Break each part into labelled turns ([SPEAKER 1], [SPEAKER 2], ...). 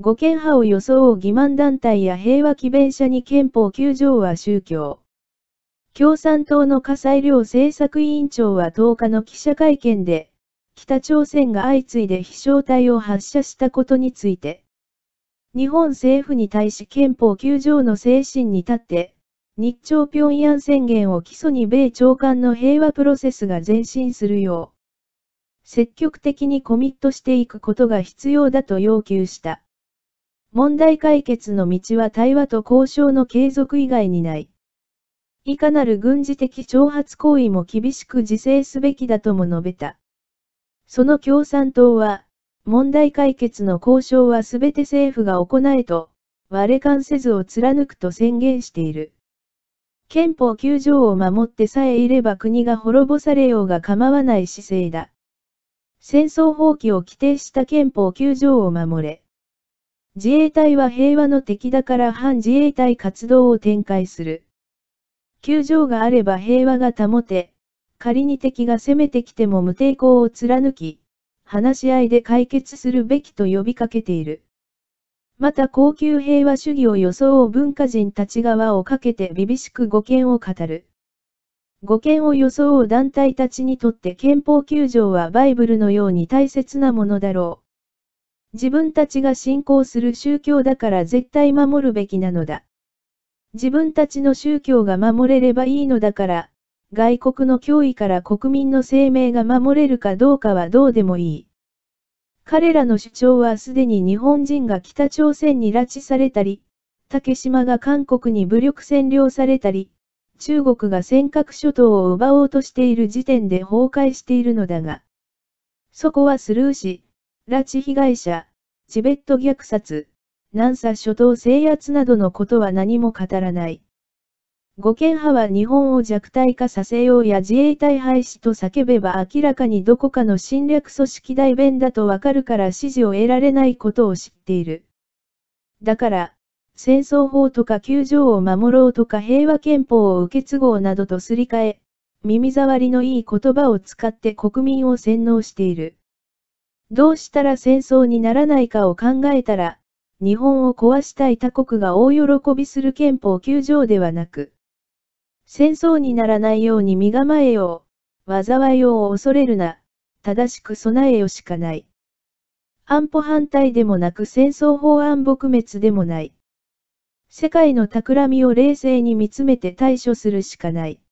[SPEAKER 1] 護憲派を装う欺瞞団体や平和祈弁者に憲法9条は宗教。共産党の火災量政策委員長は10日の記者会見で、北朝鮮が相次いで飛翔体を発射したことについて、日本政府に対し憲法9条の精神に立って、日朝平壌宣言を基礎に米朝間の平和プロセスが前進するよう、積極的にコミットしていくことが必要だと要求した。問題解決の道は対話と交渉の継続以外にない。いかなる軍事的挑発行為も厳しく自制すべきだとも述べた。その共産党は、問題解決の交渉はすべて政府が行えと、割れ関せずを貫くと宣言している。憲法9条を守ってさえいれば国が滅ぼされようが構わない姿勢だ。戦争放棄を規定した憲法9条を守れ。自衛隊は平和の敵だから反自衛隊活動を展開する。球場があれば平和が保て、仮に敵が攻めてきても無抵抗を貫き、話し合いで解決するべきと呼びかけている。また高級平和主義を装う文化人たち側をかけて厳しく語見を語る。語見を装う団体たちにとって憲法9条はバイブルのように大切なものだろう。自分たちが信仰する宗教だから絶対守るべきなのだ。自分たちの宗教が守れればいいのだから、外国の脅威から国民の生命が守れるかどうかはどうでもいい。彼らの主張はすでに日本人が北朝鮮に拉致されたり、竹島が韓国に武力占領されたり、中国が尖閣諸島を奪おうとしている時点で崩壊しているのだが、そこはスルーし、拉致被害者、チベット虐殺、南沙諸島制圧などのことは何も語らない。五憲派は日本を弱体化させようや自衛隊廃止と叫べば明らかにどこかの侵略組織代弁だとわかるから支持を得られないことを知っている。だから、戦争法とか球場を守ろうとか平和憲法を受け継ごうなどとすり替え、耳障りのいい言葉を使って国民を洗脳している。どうしたら戦争にならないかを考えたら、日本を壊したい他国が大喜びする憲法9条ではなく、戦争にならないように身構えよう、災いを恐れるな、正しく備えよしかない。安保反対でもなく戦争法案撲滅でもない。世界の企みを冷静に見つめて対処するしかない。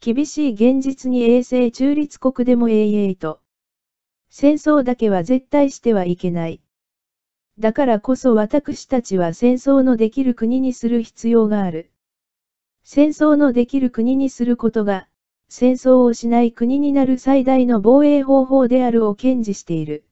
[SPEAKER 1] 厳しい現実に衛星中立国でも永遠と。戦争だけは絶対してはいけない。だからこそ私たちは戦争のできる国にする必要がある。戦争のできる国にすることが、戦争をしない国になる最大の防衛方法であるを堅持している。